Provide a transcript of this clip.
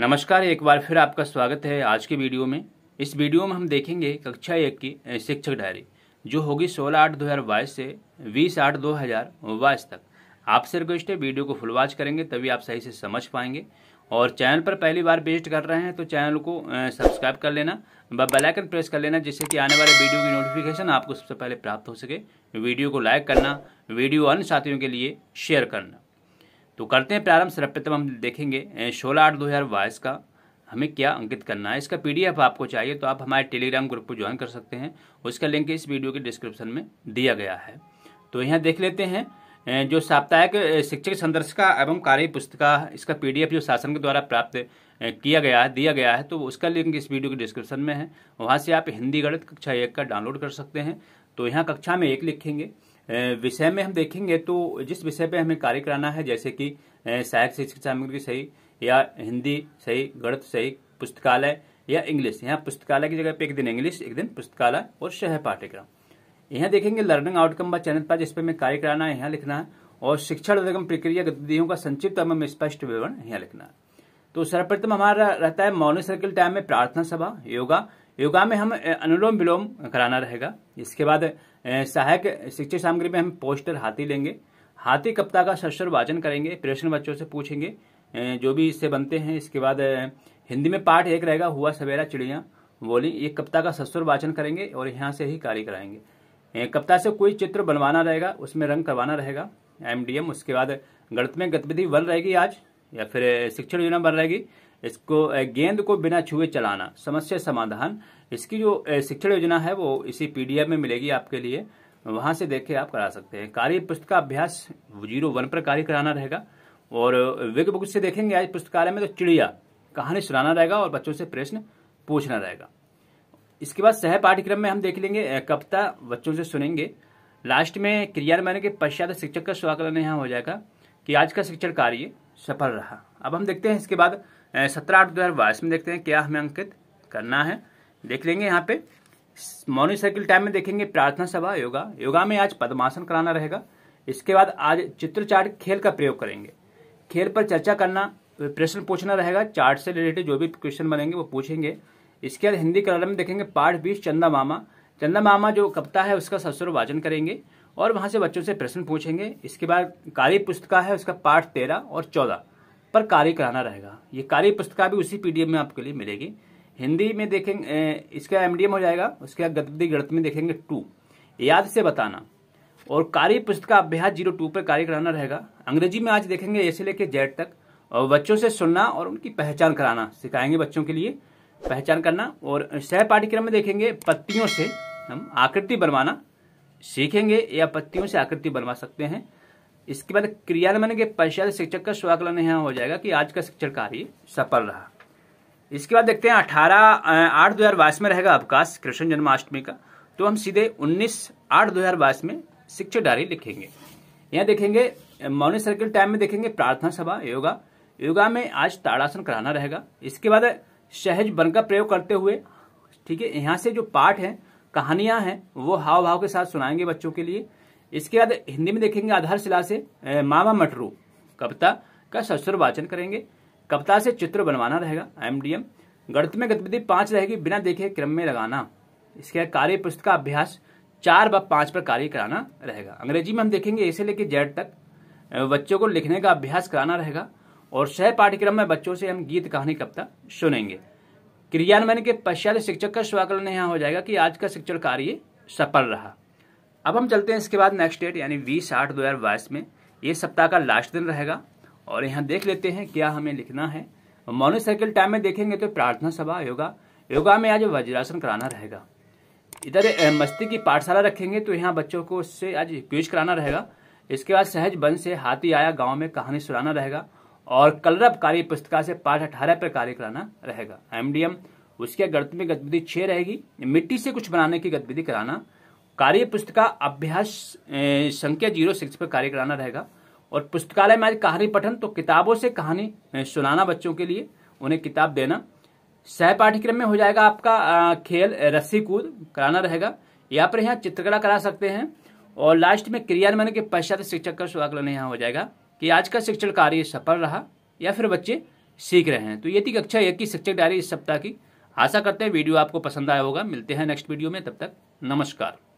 नमस्कार एक बार फिर आपका स्वागत है आज के वीडियो में इस वीडियो में हम देखेंगे कक्षा एक की शिक्षक डायरी जो होगी 16 आठ दो से 20 आठ 2022 तक आपसे रिक्वेस्ट है वीडियो को फुल वॉच करेंगे तभी आप सही से समझ पाएंगे और चैनल पर पहली बार विजिट कर रहे हैं तो चैनल को सब्सक्राइब कर लेना व बेलाइकन प्रेस कर लेना जिससे कि आने वाले वीडियो की नोटिफिकेशन आपको सबसे पहले प्राप्त हो सके वीडियो को लाइक करना वीडियो अन्य साथियों के लिए शेयर करना तो करते हैं प्रारंभ सर्वप्रथम हम देखेंगे सोलह आठ दो हज़ार बाईस का हमें क्या अंकित करना है इसका पीडीएफ आपको चाहिए तो आप हमारे टेलीग्राम ग्रुप को ज्वाइन कर सकते हैं उसका लिंक इस वीडियो के डिस्क्रिप्शन में दिया गया है तो यहाँ देख लेते हैं जो साप्ताहिक शिक्षक संदर्शिका एवं कार्य पुस्तिका इसका पीडीएफ जो शासन के द्वारा प्राप्त किया गया है दिया गया है तो उसका लिंक इस वीडियो के डिस्क्रिप्शन में है वहाँ से आप हिंदी गणित कक्षा एक का डाउनलोड कर सकते हैं तो यहाँ कक्षा में एक लिखेंगे विषय में हम देखेंगे तो जिस विषय पे हमें कार्य कराना है जैसे कि सहायक शिक्षक सामग्री सही या हिंदी सही गणित सही पुस्तकालय या इंग्लिश यहाँ पुस्तकालय की जगह पे एक दिन इंग्लिश एक दिन पुस्तकालय और शह पाठ्यक्रम यहाँ देखेंगे लर्निंग आउटकम व चैनल पर जिसपे हमें कार्य कराना है यहाँ लिखना है और शिक्षण अधिगम प्रक्रिया गतिविधियों का संक्षिप्त एवं स्पष्ट विवरण यहाँ लिखना है तो सर्वप्रथम हमारा रहता है मॉर्निंग सर्किल टाइम में प्रार्थना सभा योगा योगा में हम अनुलोम विलोम कराना रहेगा इसके बाद सहायक शिक्षक सामग्री में हम पोस्टर हाथी लेंगे हाथी कप्ता का सस्वर वाचन करेंगे प्रश्न बच्चों से पूछेंगे जो भी इससे बनते हैं इसके बाद हिंदी में पाठ एक रहेगा हुआ सवेरा चिड़िया बोली ये कप्ता का सस्वर वाचन करेंगे और यहाँ से ही कार्य कराएंगे कप्ता से कोई चित्र बनवाना रहेगा उसमें रंग करवाना रहेगा एमडीएम उसके बाद गणित में गतिविधि बन रहेगी आज या फिर शिक्षण योजना बन रहेगी इसको गेंद को बिना छुए चलाना समस्या समाधान इसकी जो शिक्षण योजना है वो इसी पीडीएफ में मिलेगी आपके लिए वहां से देख के आप करा सकते हैं कार्य पुस्तक अभ्यास जीरो वन पर कार्य कराना रहेगा और विग बुक से देखेंगे आज पुस्तकालय में तो चिड़िया कहानी सुनाना रहेगा और बच्चों से प्रश्न पूछना रहेगा इसके बाद सह पाठ्यक्रम में हम देख लेंगे कविता बच्चों से सुनेंगे लास्ट में क्रियान्वयन के पश्चात शिक्षक का स्वागत यहाँ हो जाएगा कि आज का शिक्षण कार्य सफल रहा अब हम देखते हैं इसके बाद सत्रह आठ दो हज़ार बाईस में देखते हैं क्या हमें अंकित करना है देख लेंगे यहाँ पे मॉर्निंग सर्किल टाइम में देखेंगे प्रार्थना सभा योगा योगा में आज पद्मासन कराना रहेगा इसके बाद आज चित्रचार्ट खेल का प्रयोग करेंगे खेल पर चर्चा करना प्रश्न पूछना रहेगा चार्ट से रिलेटेड जो भी क्वेश्चन बनेंगे वो पूछेंगे इसके बाद हिंदी कलर में देखेंगे पाठ बीस चंदा मामा चंदा मामा जो कविता है उसका ससुर वाचन करेंगे और वहाँ से बच्चों से प्रश्न पूछेंगे इसके बाद कार्य पुस्तिका है उसका पार्ट तेरह और चौदह पर कार्य कराना रहेगा ये कार्य पुस्तिका भी उसी पीडीएफ में आपके लिए मिलेगी हिंदी में देखेंगे इसका एमडीएम हो जाएगा उसके बाद गति गणित में देखेंगे टू याद से बताना और कार्य पुस्तिका अभ्यास जीरो टू पर कार्य कराना रहेगा अंग्रेजी में आज देखेंगे ए से लेकर जेड तक और बच्चों से सुनना और उनकी पहचान कराना सिखाएंगे बच्चों के लिए पहचान करना और सह पाठ्यक्रम में देखेंगे पत्तियों से हम आकृति बनवाना सीखेंगे या पत्तियों से आकृति बनवा सकते हैं इसके बाद क्रियान्वयन के पश्चात शिक्षक का स्वाकलन यहाँ हो जाएगा कि आज का शिक्षण कार्य सफल रहा इसके बाद देखते हैं अठारह आठ दो हजार बाईस में रहेगा अवकाश कृष्ण जन्माष्टमी का तो हम सीधे उन्नीस आठ दो हजार बाईस में शिक्षक डायरी लिखेंगे यहाँ देखेंगे मॉर्निंग सर्किल टाइम में देखेंगे प्रार्थना सभा योगा योगा में आज ताड़ासन कराना रहेगा इसके बाद सहज बन का प्रयोग करते हुए ठीक है यहाँ से जो पाठ है कहानियां हैं वो हाव भाव के साथ सुनाएंगे बच्चों के लिए इसके बाद हिंदी में देखेंगे आधारशिला से मामा मटरू कविता का ससुर वाचन करेंगे कविता से चित्र बनवाना रहेगा एमडीएम गणित में गतिविधि पांच रहेगी बिना देखे क्रम में लगाना इसके बाद कार्य पुस्तक का अभ्यास चार व पांच पर कार्य कराना रहेगा अंग्रेजी में हम देखेंगे ऐसे लेके जेड तक बच्चों को लिखने का अभ्यास कराना रहेगा और सह पाठ्यक्रम में बच्चों से हम गीत कहानी कविता सुनेंगे क्रियान्वयन के पश्चात शिक्षक का स्वाकलन यहाँ हो जाएगा कि आज का शिक्षण कार्य सफल रहा अब हम चलते हैं इसके बाद नेक्स्ट डेट यानी बीस आठ दो हज़ार बाईस में ये सप्ताह का लास्ट दिन रहेगा और यहाँ देख लेते हैं क्या हमें लिखना है मॉर्निंग साइकिल टाइम में देखेंगे तो प्रार्थना सभा योगा योगा में आज वज्रासन कराना रहेगा इधर मस्ती की पाठशाला रखेंगे तो यहाँ बच्चों को उससे आज क्विज कराना रहेगा इसके बाद सहज बन से हाथी आया गाँव में कहानी सुनाना रहेगा और कलरब कार्य पुस्तिका से पाठ अठारह पर कार्य कराना रहेगा एमडीएम उसके गणित में गतिविधि छह रहेगी मिट्टी से कुछ बनाने की गतिविधि कराना कार्य पुस्तिका अभ्यास संख्या जीरो सिक्स पर कार्य कराना रहेगा और पुस्तकालय में आज कहानी पठन तो किताबों से कहानी सुनाना बच्चों के लिए उन्हें किताब देना सह पाठ्यक्रम में हो जाएगा आपका खेल रस्सी कूद कराना रहेगा या पर यहाँ चित्रकला करा सकते हैं और लास्ट में क्रियान्वयन के पश्चात शिक्षक का स्वागत यहाँ हो जाएगा कि आज का शिक्षण कार्य सफल रहा या फिर बच्चे सीख रहे हैं तो ये थी कक्षा एक की शिक्षक डायरी इस सप्ताह की आशा करते हैं वीडियो आपको पसंद आया होगा मिलते हैं नेक्स्ट वीडियो में तब तक नमस्कार